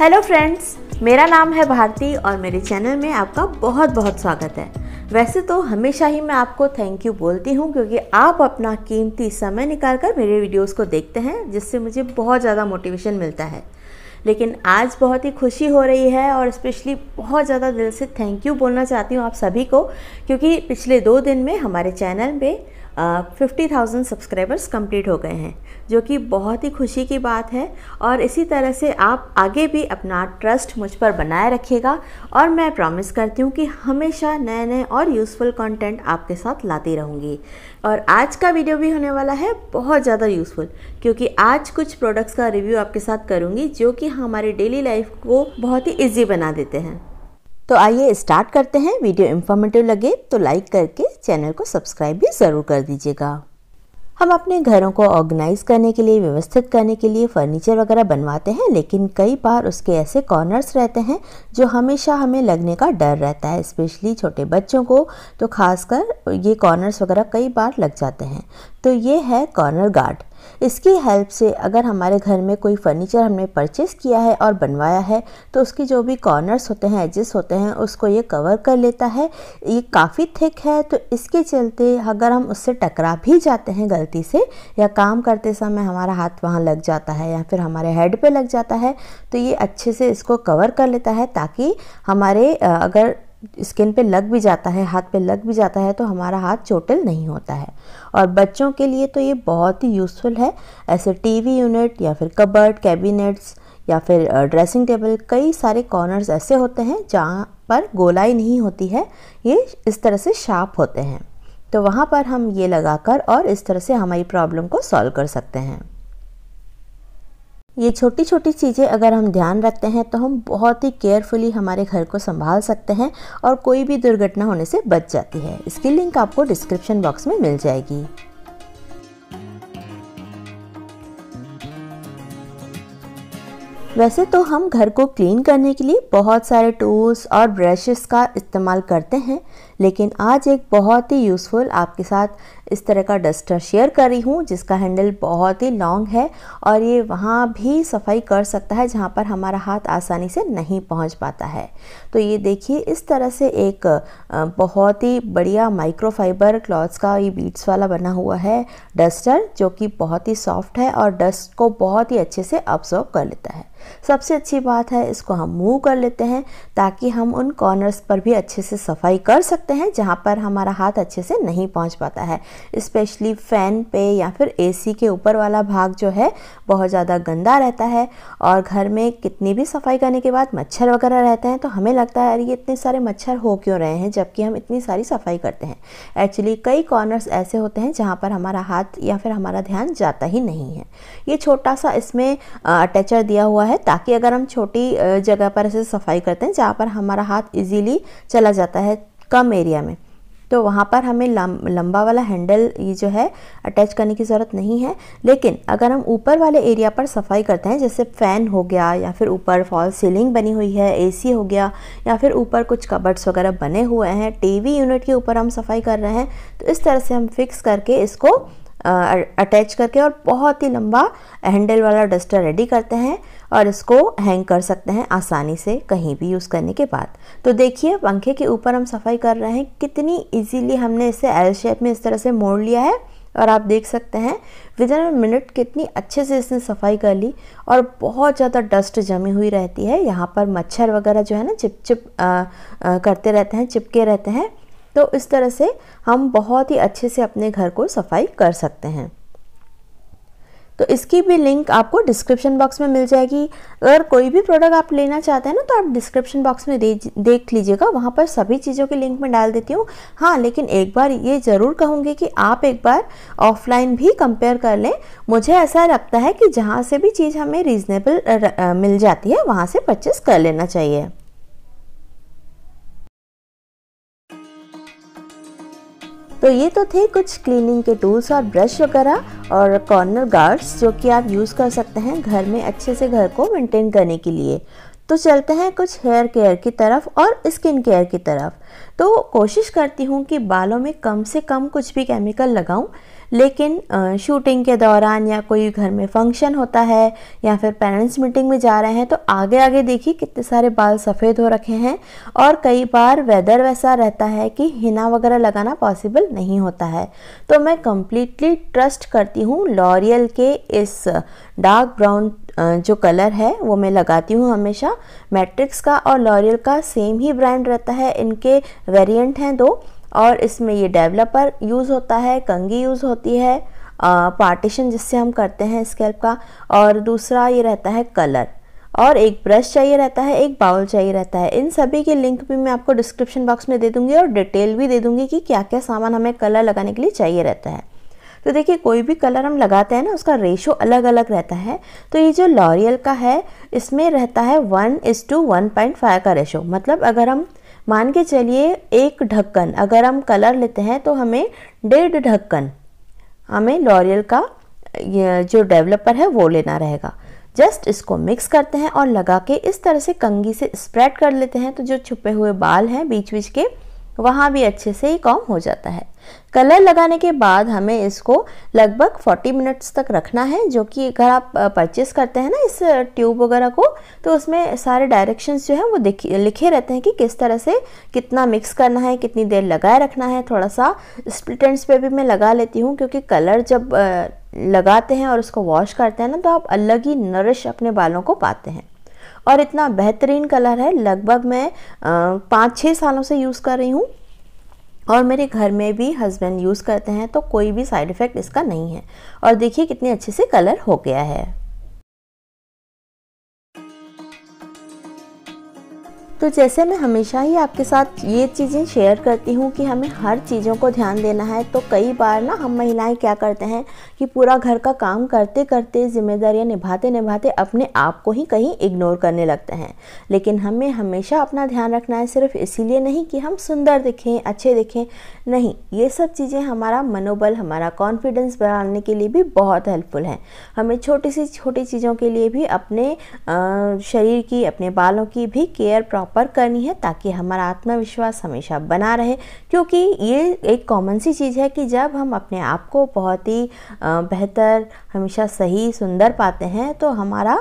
hello friends मेरा नाम है भारती और मेरे चैनल में आपका बहुत बहुत स्वागत है वैसे तो हमेशा ही मैं आपको थैंक यू बोलती हूँ क्योंकि आप अपना कीमती समय निकाल कर मेरे वीडियोस को देखते हैं जिससे मुझे बहुत ज़्यादा मोटिवेशन मिलता है लेकिन आज बहुत ही खुशी हो रही है और स्पेशली बहुत ज़्यादा दिल से थैंक यू बोलना चाहती हूँ आप सभी को क्योंकि पिछले दो दिन में हमारे चैनल में फिफ्टी थाउजेंड सब्सक्राइबर्स कंप्लीट हो गए हैं जो कि बहुत ही खुशी की बात है और इसी तरह से आप आगे भी अपना ट्रस्ट मुझ पर बनाए रखिएगा और मैं प्रॉमिस करती हूँ कि हमेशा नए नए और यूज़फुल कंटेंट आपके साथ लाती रहूँगी और आज का वीडियो भी होने वाला है बहुत ज़्यादा यूज़फुल क्योंकि आज कुछ प्रोडक्ट्स का रिव्यू आपके साथ करूँगी जो कि हमारी डेली लाइफ को बहुत ही ईजी बना देते हैं तो आइए स्टार्ट करते हैं वीडियो इन्फॉर्मेटिव लगे तो लाइक करके चैनल को सब्सक्राइब भी ज़रूर कर दीजिएगा हम अपने घरों को ऑर्गेनाइज करने के लिए व्यवस्थित करने के लिए फर्नीचर वगैरह बनवाते हैं लेकिन कई बार उसके ऐसे कॉर्नर्स रहते हैं जो हमेशा हमें लगने का डर रहता है स्पेशली छोटे बच्चों को तो खासकर ये कॉर्नर्स वगैरह कई बार लग जाते हैं तो ये है कॉर्नर गार्ड इसकी हेल्प से अगर हमारे घर में कोई फर्नीचर हमने परचेस किया है और बनवाया है तो उसकी जो भी कॉर्नर्स होते हैं एजेस होते हैं उसको ये कवर कर लेता है ये काफ़ी थिक है तो इसके चलते अगर हम उससे टकरा भी जाते हैं गलती से या काम करते समय हमारा हाथ वहाँ लग जाता है या फिर हमारे हेड पर लग जाता है तो ये अच्छे से इसको कवर कर लेता है ताकि हमारे अगर स्किन पे लग भी जाता है हाथ पे लग भी जाता है तो हमारा हाथ चोटिल नहीं होता है और बच्चों के लिए तो ये बहुत ही यूज़फुल है ऐसे टीवी यूनिट या फिर कबर्ड कैबिनेट्स या फिर ड्रेसिंग टेबल कई सारे कॉर्नर्स ऐसे होते हैं जहाँ पर गोलाई नहीं होती है ये इस तरह से शार्प होते हैं तो वहाँ पर हम ये लगाकर और इस तरह से हमारी प्रॉब्लम को सॉल्व कर सकते हैं ये छोटी छोटी चीज़ें अगर हम ध्यान रखते हैं तो हम बहुत ही केयरफुली हमारे घर को संभाल सकते हैं और कोई भी दुर्घटना होने से बच जाती है इसकी लिंक आपको डिस्क्रिप्शन बॉक्स में मिल जाएगी वैसे तो हम घर को क्लीन करने के लिए बहुत सारे टूल्स और ब्रशेस का इस्तेमाल करते हैं लेकिन आज एक बहुत ही यूज़फुल आपके साथ इस तरह का डस्टर शेयर कर रही हूँ जिसका हैंडल बहुत ही लॉन्ग है और ये वहाँ भी सफाई कर सकता है जहाँ पर हमारा हाथ आसानी से नहीं पहुँच पाता है तो ये देखिए इस तरह से एक बहुत ही बढ़िया माइक्रोफाइबर क्लॉथ्स का ये बीट्स वाला बना हुआ है डस्टर जो कि बहुत ही सॉफ्ट है और डस्ट को बहुत ही अच्छे से ऑब्जॉर्व कर लेता है सबसे अच्छी बात है इसको हम मूव कर लेते हैं ताकि हम उन कॉर्नर्स पर भी अच्छे से सफाई कर सकते सकते हैं जहाँ पर हमारा हाथ अच्छे से नहीं पहुँच पाता है स्पेशली फ़ैन पे या फिर एसी के ऊपर वाला भाग जो है बहुत ज़्यादा गंदा रहता है और घर में कितनी भी सफाई करने के बाद मच्छर वगैरह रहते हैं तो हमें लगता है ये इतने सारे मच्छर हो क्यों रहे हैं जबकि हम इतनी सारी सफाई करते हैं एक्चुअली कई कॉर्नर्स ऐसे होते हैं जहाँ पर हमारा हाथ या फिर हमारा ध्यान जाता ही नहीं है ये छोटा सा इसमें अटैचर दिया हुआ है ताकि अगर हम छोटी जगह पर ऐसे सफाई करते हैं जहाँ पर हमारा हाथ इजीली चला जाता है कम एरिया में तो वहाँ पर हमें लम, लंबा वाला हैंडल ये जो है अटैच करने की ज़रूरत नहीं है लेकिन अगर हम ऊपर वाले एरिया पर सफाई करते हैं जैसे फ़ैन हो गया या फिर ऊपर फॉल सीलिंग बनी हुई है एसी हो गया या फिर ऊपर कुछ कबर्ड्स वगैरह बने हुए हैं टीवी यूनिट के ऊपर हम सफाई कर रहे हैं तो इस तरह से हम फिक्स करके इसको अटैच करके और बहुत ही लंबा हैंडल वाला डस्टर रेडी करते हैं और इसको हैंग कर सकते हैं आसानी से कहीं भी यूज़ करने के बाद तो देखिए पंखे के ऊपर हम सफाई कर रहे हैं कितनी इजीली हमने इसे एल शेप में इस तरह से मोड़ लिया है और आप देख सकते हैं विद इन मिनट कितनी अच्छे से इसने सफाई कर ली और बहुत ज़्यादा डस्ट जमी हुई रहती है यहाँ पर मच्छर वगैरह जो है ना चिप चिप आ, आ, करते रहते हैं चिपके रहते हैं तो इस तरह से हम बहुत ही अच्छे से अपने घर को सफाई कर सकते हैं तो इसकी भी लिंक आपको डिस्क्रिप्शन बॉक्स में मिल जाएगी अगर कोई भी प्रोडक्ट आप लेना चाहते हैं ना तो आप डिस्क्रिप्शन बॉक्स में दे, देख लीजिएगा वहाँ पर सभी चीज़ों की लिंक मैं डाल देती हूँ हाँ लेकिन एक बार ये ज़रूर कहूँगी कि आप एक बार ऑफलाइन भी कंपेयर कर लें मुझे ऐसा लगता है कि जहाँ से भी चीज़ हमें रीज़नेबल मिल जाती है वहाँ से परचेस कर लेना चाहिए तो ये तो थे कुछ क्लीनिंग के टूल्स और ब्रश वगैरह और कॉर्नर गार्ड्स जो कि आप यूज़ कर सकते हैं घर में अच्छे से घर को मेंटेन करने के लिए तो चलते हैं कुछ हेयर केयर की तरफ और स्किन केयर की तरफ तो कोशिश करती हूँ कि बालों में कम से कम कुछ भी केमिकल लगाऊं लेकिन शूटिंग के दौरान या कोई घर में फंक्शन होता है या फिर पेरेंट्स मीटिंग में जा रहे हैं तो आगे आगे देखिए कितने सारे बाल सफ़ेद हो रखे हैं और कई बार वेदर वैसा रहता है कि हिना वगैरह लगाना पॉसिबल नहीं होता है तो मैं कम्प्लीटली ट्रस्ट करती हूँ लॉरियल के इस डार्क ब्राउन जो कलर है वो मैं लगाती हूँ हमेशा मैट्रिक्स का और लॉरियल का सेम ही ब्रांड रहता है इनके वेरिएंट हैं दो और इसमें ये डेवलपर यूज़ होता है कंगी यूज़ होती है पार्टीशन जिससे हम करते हैं स्केल्प का और दूसरा ये रहता है कलर और एक ब्रश चाहिए रहता है एक बाउल चाहिए रहता है इन सभी के लिंक भी मैं आपको डिस्क्रिप्शन बॉक्स में दे दूंगी और डिटेल भी दे दूंगी कि क्या क्या सामान हमें कलर लगाने के लिए चाहिए रहता है तो देखिए कोई भी कलर हम लगाते हैं ना उसका रेशो अलग अलग रहता है तो ये जो लॉरियल का है इसमें रहता है one is to one point five का रेशो मतलब अगर हम मान के चलिए एक ढक्कन अगर हम कलर लेते हैं तो हमें डेढ़ ढक्कन हमें लॉरियल का जो डेवलपर है वो लेना रहेगा जस्ट इसको मिक्स करते हैं और लगा के इस तरह से कंगी से स्प्रेड कर लेते हैं तो जो छुपे हुए बाल हैं बीच बीच के वहाँ भी अच्छे से ही कॉम हो जाता है कलर लगाने के बाद हमें इसको लगभग 40 मिनट्स तक रखना है जो कि अगर आप परचेस करते हैं ना इस ट्यूब वगैरह को तो उसमें सारे डायरेक्शंस जो है वो लिखे रहते हैं कि किस तरह से कितना मिक्स करना है कितनी देर लगाए रखना है थोड़ा सा स्प्लिटेंट्स पे भी मैं लगा लेती हूँ क्योंकि कलर जब लगाते हैं और उसको वॉश करते हैं ना तो आप अलग ही नरिश अपने बालों को पाते हैं और इतना बेहतरीन कलर है लगभग मैं पाँच छः सालों से यूज़ कर रही हूँ और मेरे घर में भी हस्बैंड यूज़ करते हैं तो कोई भी साइड इफ़ेक्ट इसका नहीं है और देखिए कितने अच्छे से कलर हो गया है तो जैसे मैं हमेशा ही आपके साथ ये चीज़ें शेयर करती हूँ कि हमें हर चीज़ों को ध्यान देना है तो कई बार ना हम महिलाएं क्या करते हैं कि पूरा घर का काम करते करते जिम्मेदारियाँ निभाते निभाते अपने आप को ही कहीं इग्नोर करने लगते हैं लेकिन हमें हमेशा अपना ध्यान रखना है सिर्फ इसीलिए नहीं कि हम सुंदर दिखें अच्छे दिखें नहीं ये सब चीज़ें हमारा मनोबल हमारा कॉन्फिडेंस बढ़ाने के लिए भी बहुत हेल्पफुल हैं हमें छोटी सी छोटी चीज़ों के लिए भी अपने शरीर की अपने बालों की भी केयर प्रॉपर प्रॉपर करनी है ताकि हमारा आत्मविश्वास हमेशा बना रहे क्योंकि ये एक कॉमन सी चीज़ है कि जब हम अपने आप को बहुत ही बेहतर हमेशा सही सुंदर पाते हैं तो हमारा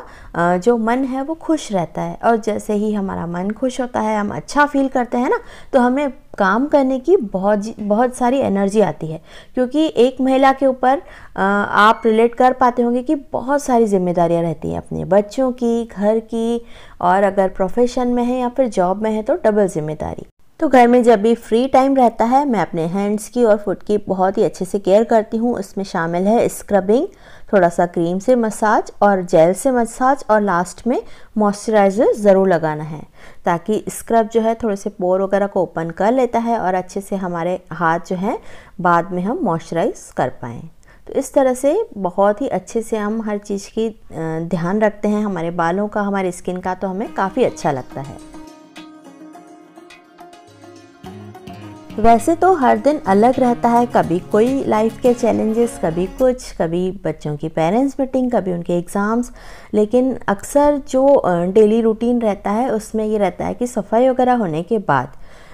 जो मन है वो खुश रहता है और जैसे ही हमारा मन खुश होता है हम अच्छा फील करते हैं ना तो हमें काम करने की बहुत बहुत सारी एनर्जी आती है क्योंकि एक महिला के ऊपर आप रिलेट कर पाते होंगे कि बहुत सारी जिम्मेदारियां रहती हैं अपने बच्चों की घर की और अगर प्रोफेशन में है या फिर जॉब में है तो डबल जिम्मेदारी तो घर में जब भी फ्री टाइम रहता है मैं अपने हैंड्स की और फुट की बहुत ही अच्छे से केयर करती हूँ उसमें शामिल है स्क्रबिंग थोड़ा सा क्रीम से मसाज और जेल से मसाज और लास्ट में मॉइस्चराइज़र ज़रूर लगाना है ताकि स्क्रब जो है थोड़े से पोर वगैरह को ओपन कर लेता है और अच्छे से हमारे हाथ जो हैं बाद में हम मॉइस्चराइज़ कर पाएँ तो इस तरह से बहुत ही अच्छे से हम हर चीज़ की ध्यान रखते हैं हमारे बालों का हमारे स्किन का तो हमें काफ़ी अच्छा लगता है वैसे तो हर दिन अलग रहता है कभी कोई लाइफ के चैलेंजेस कभी कुछ कभी बच्चों की पेरेंट्स मीटिंग कभी उनके एग्ज़ाम्स लेकिन अक्सर जो डेली रूटीन रहता है उसमें ये रहता है कि सफाई वगैरह होने के बाद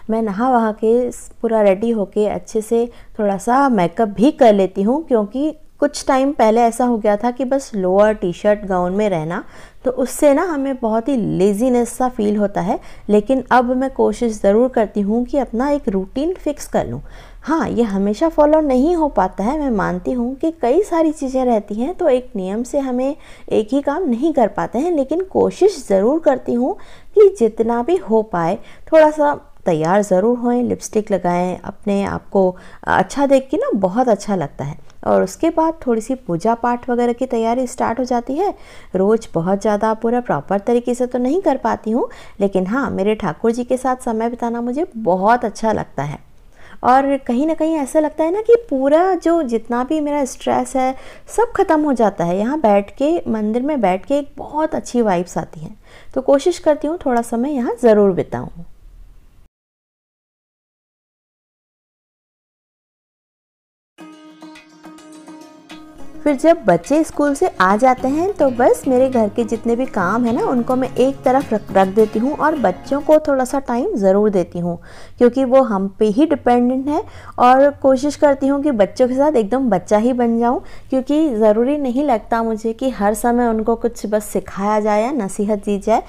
मैं नहा वहा के पूरा रेडी होके अच्छे से थोड़ा सा मेकअप भी कर लेती हूँ क्योंकि कुछ टाइम पहले ऐसा हो गया था कि बस लोअर टी शर्ट गाउन में रहना तो उससे ना हमें बहुत ही लेजीनेस सा फील होता है लेकिन अब मैं कोशिश ज़रूर करती हूँ कि अपना एक रूटीन फिक्स कर लूँ हाँ ये हमेशा फॉलो नहीं हो पाता है मैं मानती हूँ कि कई सारी चीज़ें रहती हैं तो एक नियम से हमें एक ही काम नहीं कर पाते हैं लेकिन कोशिश ज़रूर करती हूँ कि जितना भी हो पाए थोड़ा सा तैयार ज़रूर होएं लिपस्टिक लगाएं अपने आप को अच्छा देख के ना बहुत अच्छा लगता है और उसके बाद थोड़ी सी पूजा पाठ वगैरह की तैयारी स्टार्ट हो जाती है रोज़ बहुत ज़्यादा पूरा प्रॉपर तरीके से तो नहीं कर पाती हूँ लेकिन हाँ मेरे ठाकुर जी के साथ समय बिताना मुझे बहुत अच्छा लगता है और कहीं ना कहीं ऐसा लगता है ना कि पूरा जो जितना भी मेरा स्ट्रेस है सब ख़त्म हो जाता है यहाँ बैठ के मंदिर में बैठ के एक बहुत अच्छी वाइब्स आती हैं तो कोशिश करती हूँ थोड़ा समय यहाँ ज़रूर बिताऊँ फिर जब बच्चे स्कूल से आ जाते हैं तो बस मेरे घर के जितने भी काम है ना उनको मैं एक तरफ रख रख देती हूँ और बच्चों को थोड़ा सा टाइम ज़रूर देती हूँ क्योंकि वो हम पे ही डिपेंडेंट है और कोशिश करती हूँ कि बच्चों के साथ एकदम बच्चा ही बन जाऊँ क्योंकि ज़रूरी नहीं लगता मुझे कि हर समय उनको कुछ बस सिखाया जाए या नसीहत दी जाए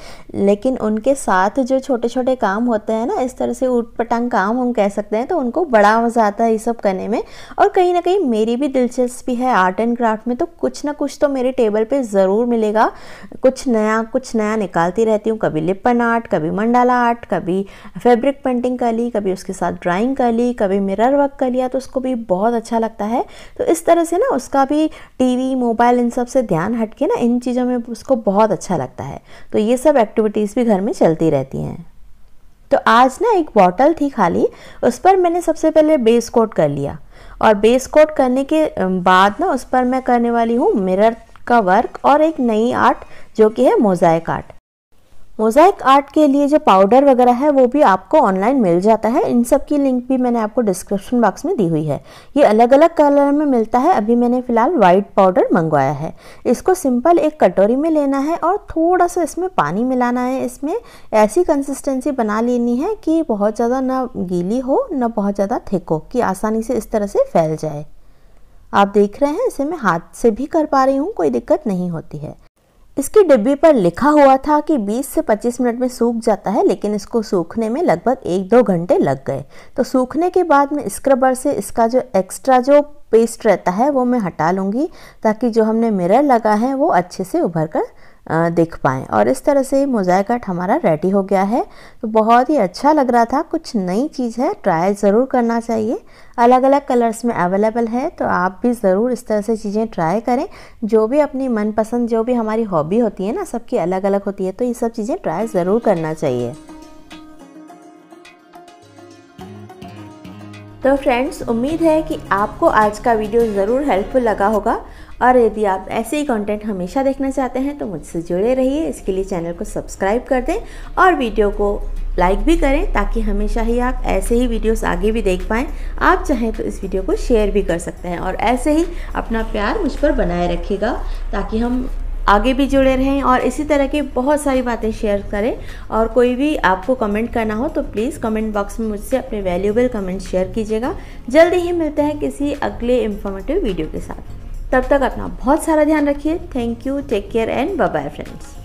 लेकिन उनके साथ जो छोटे छोटे काम होते हैं ना इस तरह से ऊट पटांग काम हम कह सकते हैं तो उनको बड़ा मज़ा आता है ये सब करने में और कहीं ना कहीं मेरी भी दिलचस्पी है आर्ट एंड क्राफ्ट में तो कुछ ना कुछ तो मेरे टेबल पे ज़रूर मिलेगा कुछ नया कुछ नया निकालती रहती हूँ कभी लिपन आर्ट कभी मंडाला आर्ट कभी फैब्रिक पेंटिंग कर ली कभी उसके साथ ड्राइंग कर ली कभी मिरर वर्क कर लिया तो उसको भी बहुत अच्छा लगता है तो इस तरह से ना उसका भी टी मोबाइल इन सब से ध्यान हट के ना इन चीज़ों में उसको बहुत अच्छा लगता है तो ये सब एक्टिविटीज़ भी घर में चलती रहती हैं तो आज ना एक बॉटल थी खाली उस पर मैंने सबसे पहले बेस कोट कर लिया और बेस कोट करने के बाद ना उस पर मैं करने वाली हूँ मिरर का वर्क और एक नई आर्ट जो कि है मोज़ाइक आर्ट मोजाइक आर्ट के लिए जो पाउडर वगैरह है वो भी आपको ऑनलाइन मिल जाता है इन सब की लिंक भी मैंने आपको डिस्क्रिप्शन बॉक्स में दी हुई है ये अलग अलग कलर में मिलता है अभी मैंने फ़िलहाल वाइट पाउडर मंगवाया है इसको सिंपल एक कटोरी में लेना है और थोड़ा सा इसमें पानी मिलाना है इसमें ऐसी कंसिस्टेंसी बना लेनी है कि बहुत ज़्यादा ना गीली हो न बहुत ज़्यादा थिक हो कि आसानी से इस तरह से फैल जाए आप देख रहे हैं इसे मैं हाथ से भी कर पा रही हूँ कोई दिक्कत नहीं होती है इसके डिब्बे पर लिखा हुआ था कि 20 से 25 मिनट में सूख जाता है लेकिन इसको सूखने में लगभग एक दो घंटे लग गए तो सूखने के बाद में स्क्रबर से इसका जो एक्स्ट्रा जो पेस्ट रहता है वो मैं हटा लूँगी ताकि जो हमने मिरर लगा है वो अच्छे से उभर कर दिख पाएँ और इस तरह से मोज़ाइक हमारा रेडी हो गया है तो बहुत ही अच्छा लग रहा था कुछ नई चीज़ है ट्राई ज़रूर करना चाहिए अलग अलग कलर्स में अवेलेबल है तो आप भी ज़रूर इस तरह से चीज़ें ट्राई करें जो भी अपनी मनपसंद जो भी हमारी हॉबी होती है ना सबकी अलग अलग होती है तो ये सब चीज़ें ट्राई ज़रूर करना चाहिए तो फ्रेंड्स उम्मीद है कि आपको आज का वीडियो ज़रूर हेल्पफुल लगा होगा और यदि आप ऐसे ही कंटेंट हमेशा देखना चाहते हैं तो मुझसे जुड़े रहिए इसके लिए चैनल को सब्सक्राइब कर दें और वीडियो को लाइक भी करें ताकि हमेशा ही आप ऐसे ही वीडियोस आगे भी देख पाएँ आप चाहें तो इस वीडियो को शेयर भी कर सकते हैं और ऐसे ही अपना प्यार मुझ पर बनाए रखेगा ताकि हम आगे भी जुड़े रहें और इसी तरह की बहुत सारी बातें शेयर करें और कोई भी आपको कमेंट करना हो तो प्लीज़ कमेंट बॉक्स में मुझसे अपने वैल्यूबल कमेंट शेयर कीजिएगा जल्दी ही मिलते हैं किसी अगले इंफॉर्मेटिव वीडियो के साथ तब तक अपना बहुत सारा ध्यान रखिए thank you take care and bye friends